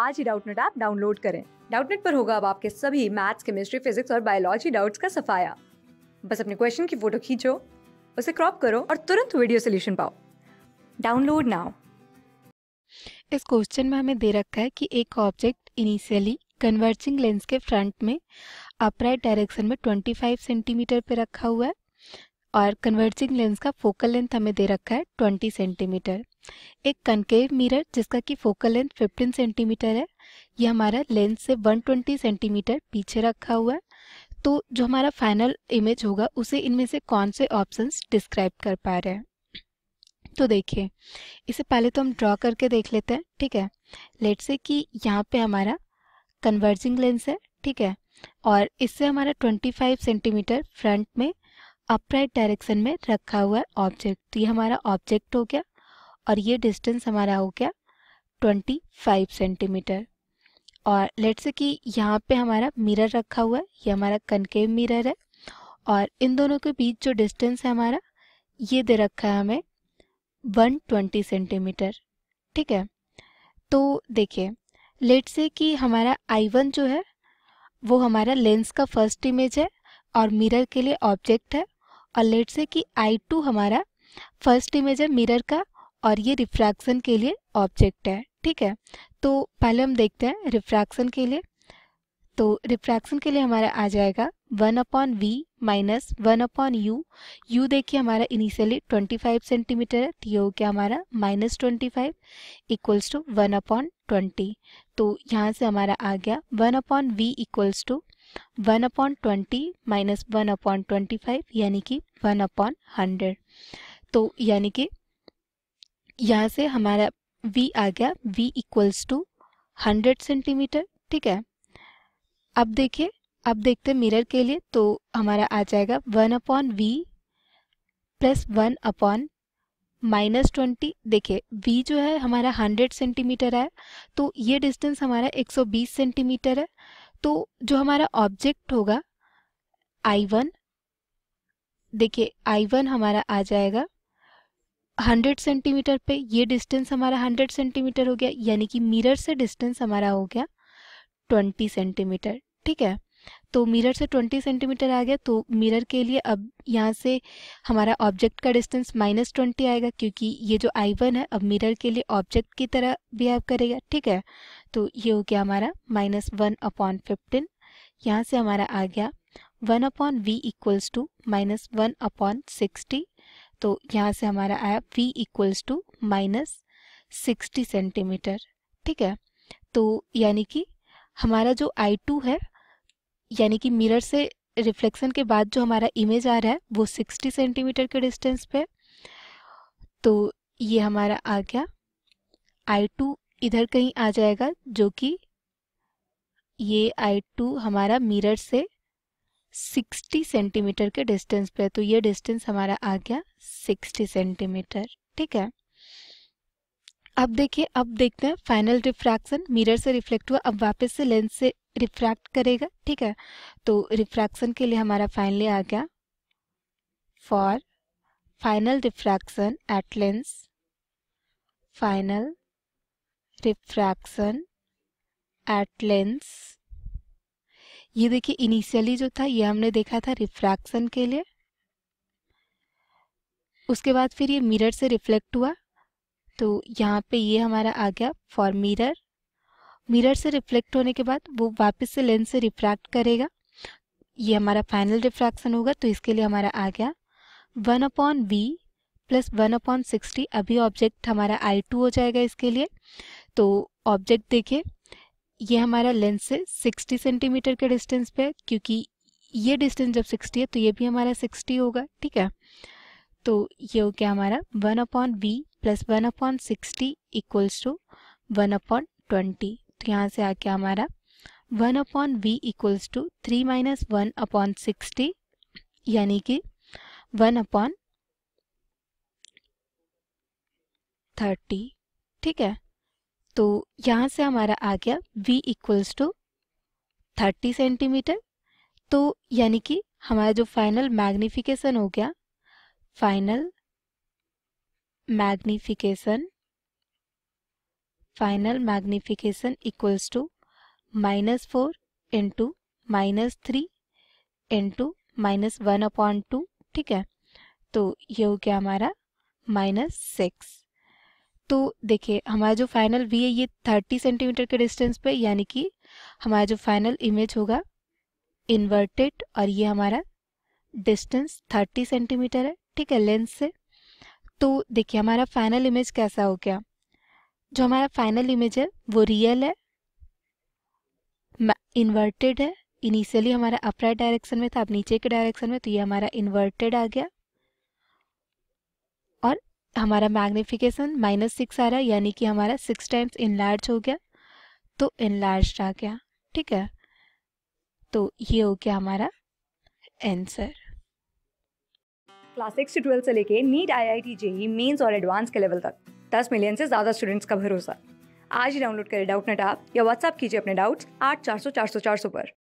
आज ही Doubtnut app download करें डाउटनेट पर होगा अब आपके सभी मैथ्स केमिस्ट्री फिजिक्स और बायोलॉजी डाउट्स का सफाया बस अपने क्वेश्चन की फोटो खींचो उसे क्रॉप करो और तुरंत वीडियो सोल्यूशन पाओ डाउनलोड नाउ इस क्वेश्चन में हमें दे रखा है कि एक ऑब्जेक्ट इनिशियली कन्वर्जिंग लेंस के फ्रंट में अपराइट डायरेक्शन में 25 सेंटीमीटर पर रखा हुआ है और कन्वर्जिंग लेंस का फोकल लेंथ हमें दे रखा है 20 सेंटीमीटर एक कनकेव मिरर जिसका कि फोकल लेंथ 15 सेंटीमीटर है ये हमारा लेंस से 120 सेंटीमीटर पीछे रखा हुआ है तो जो हमारा फाइनल इमेज होगा उसे इनमें से कौन से ऑप्शंस डिस्क्राइब कर पा रहे हैं तो देखिए इसे पहले तो हम ड्रॉ करके देख लेते हैं ठीक है लेट से कि यहाँ पे हमारा कन्वर्जिंग लेंस है ठीक है और इससे हमारा 25 सेंटीमीटर फ्रंट में अपराइट डायरेक्शन में रखा हुआ है ऑब्जेक्ट तो ये हमारा ऑब्जेक्ट हो गया और ये डिस्टेंस हमारा हो गया 25 सेंटीमीटर और लेट से कि यहाँ पे हमारा मिरर रखा हुआ है ये हमारा कनकेव मिरर है और इन दोनों के बीच जो डिस्टेंस है हमारा ये दे रखा है हमें 120 सेंटीमीटर ठीक है तो देखिए लेट से कि हमारा आई वन जो है वो हमारा लेंस का फर्स्ट इमेज है और मिरर के लिए ऑब्जेक्ट है और लेट से कि आई टू हमारा फर्स्ट इमेज है मिरर का और ये रिफ्रैक्शन के लिए ऑब्जेक्ट है ठीक है तो पहले हम देखते हैं रिफ्रैक्शन के लिए तो रिफ्रैक्शन के लिए हमारा आ जाएगा one upon v minus one upon u u देखिए हमारा इनिशियली ट्वेंटी फाइव सेंटीमीटर है तो ये हो गया हमारा minus twenty five equals to one upon twenty तो यहाँ से हमारा आ गया one upon v equals to one upon twenty minus one upon twenty five यानी कि वन अपॉन हंड्रेड तो यानी कि यहाँ से हमारा v आ गया v equals to hundred centimetre ठीक है अब देखिए अब देखते हैं मिरर के लिए तो हमारा आ जाएगा one upon v plus one upon minus twenty देखिए वी जो है हमारा हंड्रेड सेंटीमीटर है तो ये डिस्टेंस हमारा एक सौ बीस सेंटीमीटर है तो जो हमारा ऑब्जेक्ट होगा आई वन देखिए आई वन हमारा आ जाएगा 100 सेंटीमीटर पे ये डिस्टेंस हमारा 100 सेंटीमीटर हो गया यानी कि मिरर से डिस्टेंस हमारा हो गया 20 सेंटीमीटर ठीक है तो मिरर से 20 सेंटीमीटर आ गया तो मिरर के लिए अब यहाँ से हमारा ऑब्जेक्ट का डिस्टेंस माइनस ट्वेंटी आएगा क्योंकि ये जो आई वन है अब मिरर के लिए ऑब्जेक्ट की तरह बिहेव करेगा ठीक है तो ये हो गया हमारा माइनस वन अपॉन फिफ्टीन यहाँ से हमारा आ गया one upon v equals to minus one upon sixty तो यहाँ से हमारा आया v equals to minus sixty centimetre ठीक है तो यानी कि हमारा जो I2 है यानी कि मिरर से रिफ्लेक्शन के बाद जो हमारा इमेज आ रहा है वो 60 सेंटीमीटर के डिस्टेंस पे तो ये हमारा आ गया I2 इधर कहीं आ जाएगा जो कि ये I2 हमारा मिरर से 60 सेंटीमीटर के डिस्टेंस पे तो ये डिस्टेंस हमारा आ गया 60 सेंटीमीटर ठीक है अब देखिए अब देखते हैं फाइनल रिफ्रैक्शन मिरर से रिफ्लेक्ट हुआ अब वापस से लेंस से रिफ्रैक्ट करेगा ठीक है तो रिफ्रैक्शन के लिए हमारा फाइनली आ गया for final refraction at lens final refraction at lens ये देखिए इनिशियली जो था ये हमने देखा था रिफ्रैक्शन के लिए उसके बाद फिर ये मिरर से रिफ्लेक्ट हुआ तो यहाँ पे ये हमारा आ गया फॉर मिरर मिरर से रिफ्लेक्ट होने के बाद वो वापस से लेंस से रिफ्रैक्ट करेगा ये हमारा फाइनल रिफ्रैक्शन होगा तो इसके लिए हमारा आ गया one upon b plus one upon sixty अभी ऑब्जेक्ट हमारा आई टू हो जाएगा इसके लिए तो ऑब्जेक्ट देखिए ये हमारा लेंस से 60 सेंटीमीटर के डिस्टेंस पे है क्योंकि ये डिस्टेंस जब 60 है तो ये भी हमारा 60 होगा ठीक है तो ये हो गया हमारा one upon v plus one upon sixty equals to one upon twenty तो यहाँ से आ गया हमारा one upon v equals to three minus one upon sixty यानी कि वन अपॉन थर्टी ठीक है तो यहाँ से हमारा आ गया v equals to thirty centimetre तो यानी कि हमारा जो फाइनल मैग्निफिकेशन हो गया final magnification final magnification equals to minus four into minus three into minus one upon two ठीक है तो ये हो गया हमारा माइनस सिक्स तो देखिए हमारा जो फाइनल वी है ये थर्टी सेंटीमीटर के डिस्टेंस पे यानी कि हमारा जो फाइनल इमेज होगा इन्वर्टेड और ये हमारा डिस्टेंस थर्टी सेंटीमीटर है ठीक है लेंस से तो देखिए हमारा फाइनल इमेज कैसा हो गया जो हमारा फाइनल इमेज है वो रियल है इन्वर्टेड है इनिशियली हमारा अपराइट डायरेक्शन में था अब नीचे के डायरेक्शन में तो ये हमारा इन्वर्टेड आ गया हमारा मैग्निफिकेशन माइनस सिक्स आ रहा है यानी कि हमारा सिक्स टाइम्स इनलार्ज हो गया तो इनलार्ज आ गया ठीक है तो ये हो गया हमारा एंसर क्लास सिक्स से ट्वेल्थ से लेके NEET I I T JEE mains और एडवांस के लेवल तक दस मिलियन से ज़्यादा स्टूडेंट्स का भरोसा आज ही डाउनलोड करें डाउट नेट आप या व्हाट्सअप कीजिए अपने डाउट्स आठ चार सौ चार सौ चार सौ पर